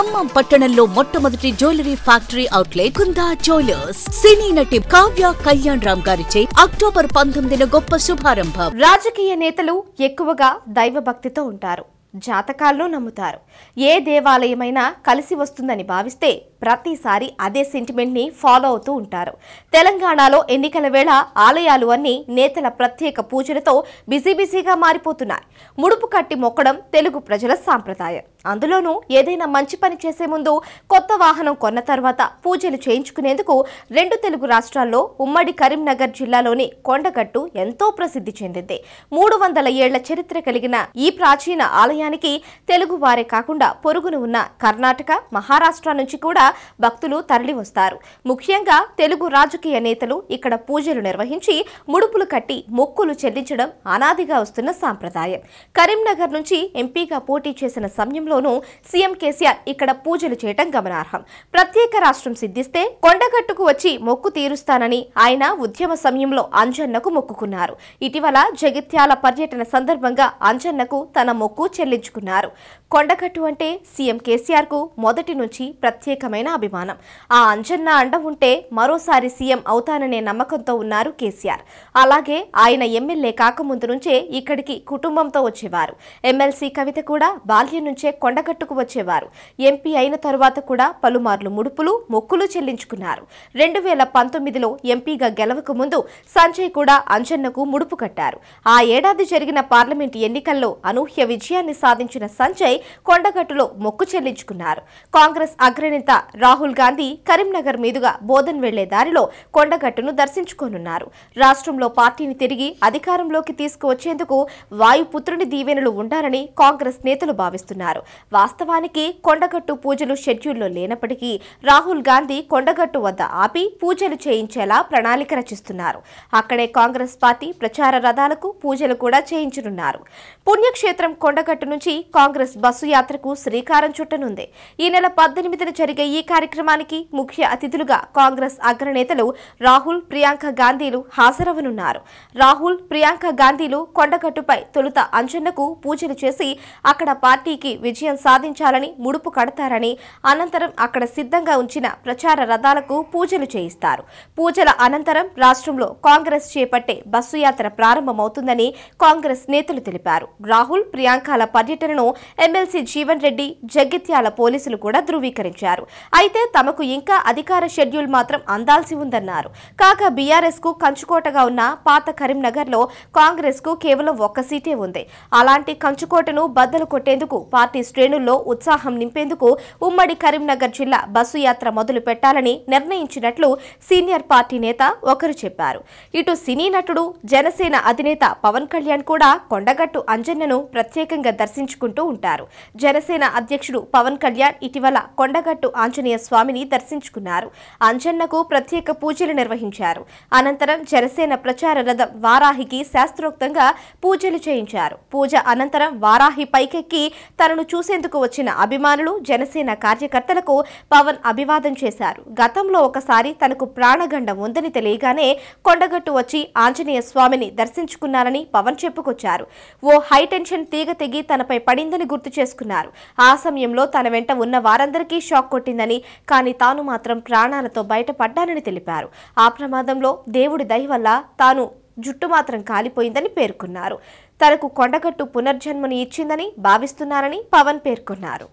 ఖమ్మం పట్టణంలో మొట్టమొదటి jewellery factory outlet Kunda jewellers సినీ నటి కావ్య కళ్యాణ్ రామ్ గారిచే అక్టోబర్ పంతొమ్మిదిన గొప్ప శుభారంభం రాజకీయ నేతలు ఎక్కువగా దైవభక్తితో ఉంటారు జాతకాల్లో నమ్ముతారు ఏ దేవాలయమైనా కలిసి వస్తుందని భావిస్తే ప్రతిసారి అదే సెంటిమెంట్ని ఫాలో అవుతూ ఉంటారు తెలంగాణలో ఎన్నికల వేళ ఆలయాలు అన్ని నేతల ప్రత్యేక పూజలతో బిజీ బిజీగా మారిపోతున్నాయి ముడుపు కట్టి మొక్కడం తెలుగు ప్రజల సాంప్రదాయం అందులోనూ ఏదైనా మంచి పని చేసే ముందు కొత్త వాహనం కొన్న తర్వాత పూజలు చేయించుకునేందుకు రెండు తెలుగు రాష్ట్రాల్లో ఉమ్మడి కరీంనగర్ జిల్లాలోని కొండగట్టు ఎంతో ప్రసిద్ధి చెందింది మూడు వందల ఏళ్ల చరిత్ర కలిగిన ఈ ప్రాచీన ఆలయానికి తెలుగు వారే కాకుండా పొరుగును ఉన్న కర్ణాటక మహారాష్ట్ర నుంచి కూడా భక్తులు తరలివస్తారు ముఖ్యంగా తెలుగు రాజకీయ నేతలు ఇక్కడ పూజలు నిర్వహించి ముడుపులు కట్టి మొక్కులు చెల్లించడం అనాదిగా వస్తున్న సాంప్రదాయం కరీంనగర్ నుంచి ఎంపీగా పోటీ చేసిన సమయంలోనూ సీఎం కేసీఆర్ ఇక్కడ పూజలు చేయడం గమనార్హం ప్రత్యేక రాష్ట్రం సిద్ధిస్తే కొండగట్టుకు వచ్చి మొక్కు తీరుస్తానని ఆయన ఉద్యమ సమయంలో అంజన్నకు మొక్కుకున్నారు ఇటీవల జగిత్యాల పర్యటన సందర్భంగా అంజన్నకు తన మొక్కు చెల్లించుకున్నారు కొండగట్టు అంటే సీఎం కేసీఆర్ కు మొదటి నుంచి ప్రత్యేకమైన నిజమైన అభిమానం ఆ అంజన్న అండ ఉంటే మరోసారి సీఎం అవుతాననే నమ్మకంతో ఉన్నారు కేసీఆర్ అలాగే ఆయన ఎమ్మెల్యే కాకముందు నుంచే ఇక్కడికి కుటుంబంతో వచ్చేవారు ఎమ్మెల్సీ కవిత కూడా బాల్యం నుంచే కొండగట్టుకు వచ్చేవారు ఎంపీ అయిన తరువాత కూడా పలుమార్లు ముడుపులు మొక్కులు చెల్లించుకున్నారు రెండు వేల పంతొమ్మిదిలో ఎంపీగా గెలవక ముందు సంజయ్ కూడా అంజన్నకు ముడుపు కట్టారు ఆ ఏడాది జరిగిన పార్లమెంట్ ఎన్నికల్లో అనూహ్య విజయాన్ని సాధించిన సంజయ్ కొండగట్టులో మొక్కు చెల్లించుకున్నారు కాంగ్రెస్ అగ్రనేత రాహుల్ గాంధీ కరీంనగర్ మీదుగా బోధన్ వెళ్లే దారిలో కొండగట్టును దర్శించుకోనున్నారు రాష్ట్రంలో పార్టీని తిరిగి అధికారంలోకి తీసుకువచ్చేందుకు వాయుపుత్రుని దీవెనలు ఉండాలని కాంగ్రెస్ నేతలు భావిస్తున్నారు వాస్తవానికి కొండగట్టు పూజలు షెడ్యూల్లో లేనప్పటికీ రాహుల్ గాంధీ కొండగట్టు వద్ద ఆపి పూజలు చేయించేలా ప్రణాళిక రచిస్తున్నారు అక్కడే కాంగ్రెస్ పార్టీ ప్రచార రథాలకు పూజలు కూడా చేయించనున్నారు పుణ్యక్షేత్రం కొండగట్టు నుంచి కాంగ్రెస్ బస్సు యాత్రకు శ్రీకారం చుట్టనుంది ఈ నెల పద్దెనిమిదిన జరిగే ఈ కార్యక్రమానికి ముఖ్య అతిథులుగా కాంగ్రెస్ అగ్రనేతలు రాహుల్ ప్రియాంక గాంధీలు హాజరవనున్నారు రాహుల్ ప్రియాంక గాంధీలు కొండగట్టుపై తొలుత అంజన్నకు పూజలు చేసి అక్కడ పార్టీకి విజయం సాధించాలని ముడుపు కడతారని అనంతరం అక్కడ సిద్ధంగా ఉంచిన ప్రచార రథాలకు పూజలు చేయిస్తారు పూజల అనంతరం రాష్ట్రంలో కాంగ్రెస్ చేపట్టే బస్సు యాత్ర ప్రారంభమవుతుందని కాంగ్రెస్ నేతలు తెలిపారు రాహుల్ ప్రియాంకల పర్యటనను ఎమ్మెల్సీ జీవన్ రెడ్డి జగిత్యాల పోలీసులు కూడా ధృవీకరించారు అయితే తమకు ఇంకా అధికార షెడ్యూల్ మాత్రం అందాల్సి ఉందన్నారు కాగా బీఆర్ఎస్ కు కంచుకోటగా ఉన్న పాత కరీంనగర్ లో కాంగ్రెస్ కు కేవలం ఒక్క సీటే ఉంది అలాంటి కంచుకోటను బద్దలు కొట్టేందుకు పార్టీ శ్రేణుల్లో ఉత్సాహం నింపేందుకు ఉమ్మడి కరీంనగర్ జిల్లా బస్సు యాత్ర మొదలు పెట్టాలని నిర్ణయించినట్లు సీనియర్ పార్టీ నేత ఒకరు చెప్పారు ఇటు సినీ నటుడు జనసేన అధినేత పవన్ కళ్యాణ్ కూడా కొండగట్టు అంజన్నను ప్రత్యేకంగా దర్శించుకుంటూ ఉంటారు జనసేన అధ్యక్షుడు పవన్ కళ్యాణ్ ఇటీవల కొండగట్టు ఆంజనేయ స్వామిని దర్శించుకున్నారు అంజన్నకు ప్రత్యేక పూజలు నిర్వహించారు అనంతరం జనసేన ప్రచార రథం వారాహికి శాస్త్రోక్తంగా పూజలు చేయించారు పూజ అనంతరం వారాహి పైకెక్కి తనను చూసేందుకు వచ్చిన అభిమానులు జనసేన కార్యకర్తలకు పవన్ అభివాదం చేశారు గతంలో ఒకసారి తనకు ప్రాణగండం ఉందని తెలియగానే కొండగట్టు వచ్చి ఆంజనేయ స్వామిని దర్శించుకున్నారని పవన్ చెప్పుకొచ్చారు ఓ హైటెన్షన్ తీగ తెగి తనపై పడిందని గుర్తు చేసుకున్నారు ఆ సమయంలో తన వెంట ఉన్న వారందరికీ షాక్ కొట్టింది జరిగిందని కానీ తాను మాత్రం ప్రాణాలతో బయటపడ్డానని తెలిపారు ఆ ప్రమాదంలో దేవుడి దయ వల్ల తాను జుట్టు మాత్రం కాలిపోయిందని పేర్కొన్నారు తనకు కొండగట్టు పునర్జన్మని ఇచ్చిందని భావిస్తున్నారని పవన్ పేర్కొన్నారు